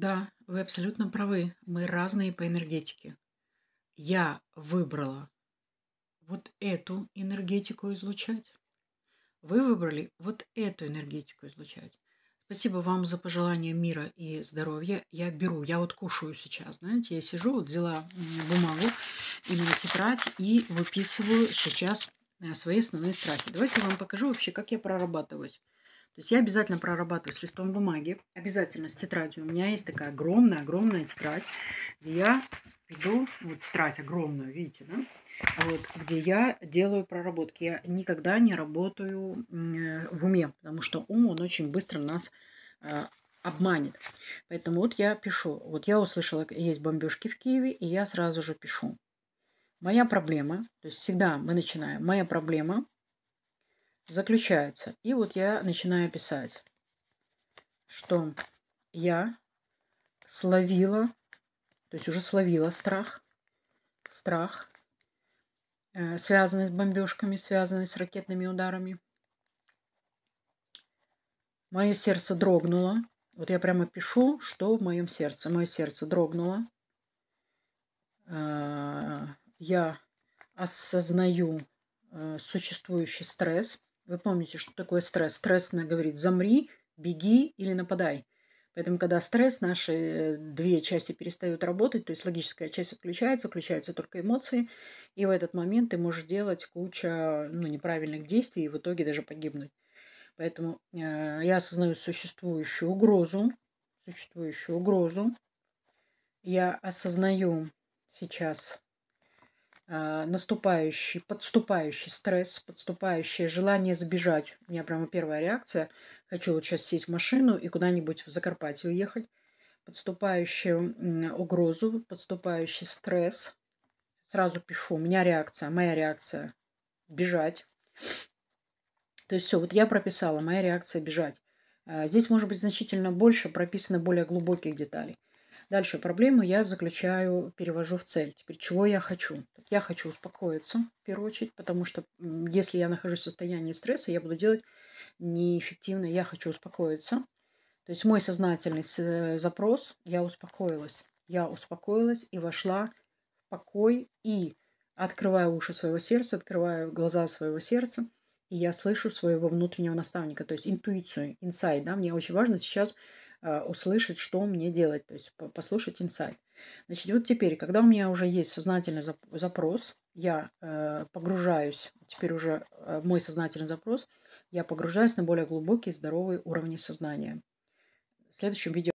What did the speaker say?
Да, вы абсолютно правы. Мы разные по энергетике. Я выбрала вот эту энергетику излучать. Вы выбрали вот эту энергетику излучать. Спасибо вам за пожелания мира и здоровья. Я беру, я вот кушаю сейчас, знаете, я сижу, вот взяла бумагу, именно тетрадь, и выписываю сейчас э, свои основные страхи. Давайте я вам покажу вообще, как я прорабатываюсь. То есть я обязательно прорабатываю с листом бумаги, обязательно с тетрадью. У меня есть такая огромная-огромная тетрадь, где я веду, вот тетрадь огромную, видите, да? вот, где я делаю проработки. Я никогда не работаю э, в уме, потому что ум, он очень быстро нас э, обманет. Поэтому вот я пишу. Вот я услышала, есть бомбежки в Киеве, и я сразу же пишу. Моя проблема, то есть всегда мы начинаем. Моя проблема заключается. И вот я начинаю писать, что я словила, то есть уже словила страх, страх, э, связанный с бомбежками, связанный с ракетными ударами. Мое сердце дрогнуло. Вот я прямо пишу, что в моем сердце. Мое сердце дрогнуло. Э, я осознаю э, существующий стресс. Вы помните, что такое стресс? Стресс говорит «замри», «беги» или «нападай». Поэтому, когда стресс, наши две части перестают работать, то есть логическая часть отключается, включаются только эмоции, и в этот момент ты можешь делать куча ну, неправильных действий и в итоге даже погибнуть. Поэтому э, я осознаю существующую угрозу, существующую угрозу. Я осознаю сейчас а, наступающий, подступающий стресс, подступающее желание сбежать. У меня прямо первая реакция. Хочу вот сейчас сесть в машину и куда-нибудь в Закарпатье уехать. Подступающую угрозу, подступающий стресс. Сразу пишу, у меня реакция, моя реакция – бежать. То есть все, вот я прописала, моя реакция – бежать. А здесь может быть значительно больше прописано более глубоких деталей. Дальше проблему я заключаю, перевожу в цель. Теперь чего я хочу? Я хочу успокоиться, в первую очередь, потому что если я нахожусь в состоянии стресса, я буду делать неэффективно. Я хочу успокоиться. То есть мой сознательный запрос – я успокоилась. Я успокоилась и вошла в покой и открываю уши своего сердца, открываю глаза своего сердца, и я слышу своего внутреннего наставника, то есть интуицию, инсайт. Да? Мне очень важно сейчас а, услышать, что мне делать, то есть послушать инсайт. Значит, вот теперь, когда у меня уже есть сознательный запрос, я э, погружаюсь, теперь уже э, мой сознательный запрос, я погружаюсь на более глубокие здоровые уровни сознания. В следующем видео